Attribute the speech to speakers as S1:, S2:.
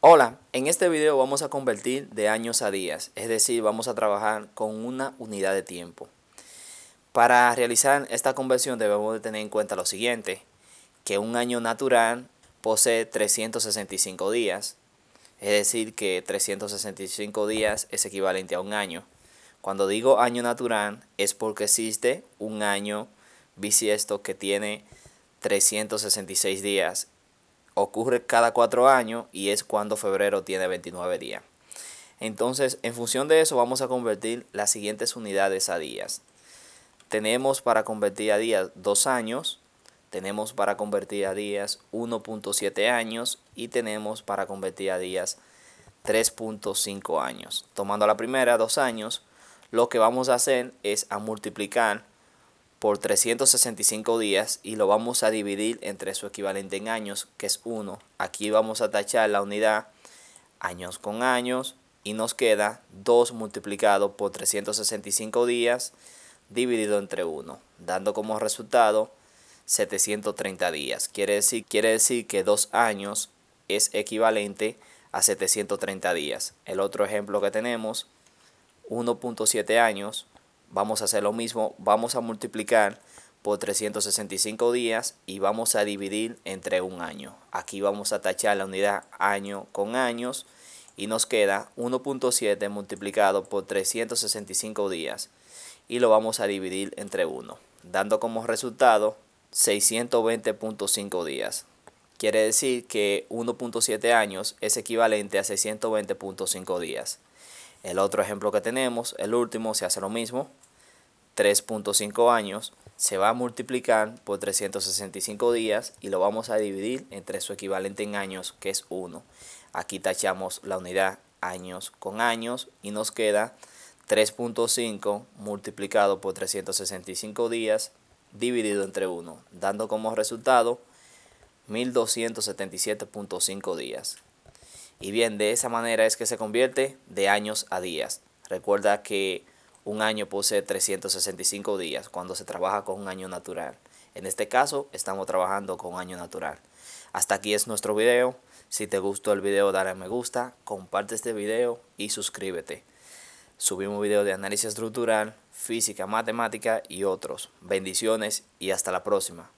S1: Hola, en este video vamos a convertir de años a días, es decir, vamos a trabajar con una unidad de tiempo. Para realizar esta conversión debemos tener en cuenta lo siguiente, que un año natural posee 365 días, es decir, que 365 días es equivalente a un año. Cuando digo año natural es porque existe un año bisiesto que tiene 366 días ocurre cada cuatro años y es cuando febrero tiene 29 días. Entonces, en función de eso, vamos a convertir las siguientes unidades a días. Tenemos para convertir a días dos años, tenemos para convertir a días 1.7 años y tenemos para convertir a días 3.5 años. Tomando la primera, dos años, lo que vamos a hacer es a multiplicar por 365 días y lo vamos a dividir entre su equivalente en años, que es 1. Aquí vamos a tachar la unidad años con años y nos queda 2 multiplicado por 365 días dividido entre 1, dando como resultado 730 días. Quiere decir, quiere decir que 2 años es equivalente a 730 días. El otro ejemplo que tenemos, 1.7 años vamos a hacer lo mismo, vamos a multiplicar por 365 días y vamos a dividir entre un año. Aquí vamos a tachar la unidad año con años y nos queda 1.7 multiplicado por 365 días y lo vamos a dividir entre 1, dando como resultado 620.5 días. Quiere decir que 1.7 años es equivalente a 620.5 días. El otro ejemplo que tenemos, el último, se hace lo mismo. 3.5 años se va a multiplicar por 365 días y lo vamos a dividir entre su equivalente en años, que es 1. Aquí tachamos la unidad años con años y nos queda 3.5 multiplicado por 365 días dividido entre 1, dando como resultado 1277.5 días. Y bien, de esa manera es que se convierte de años a días. Recuerda que un año posee 365 días cuando se trabaja con un año natural. En este caso, estamos trabajando con año natural. Hasta aquí es nuestro video. Si te gustó el video, dale me gusta, comparte este video y suscríbete. Subimos video de análisis estructural, física, matemática y otros. Bendiciones y hasta la próxima.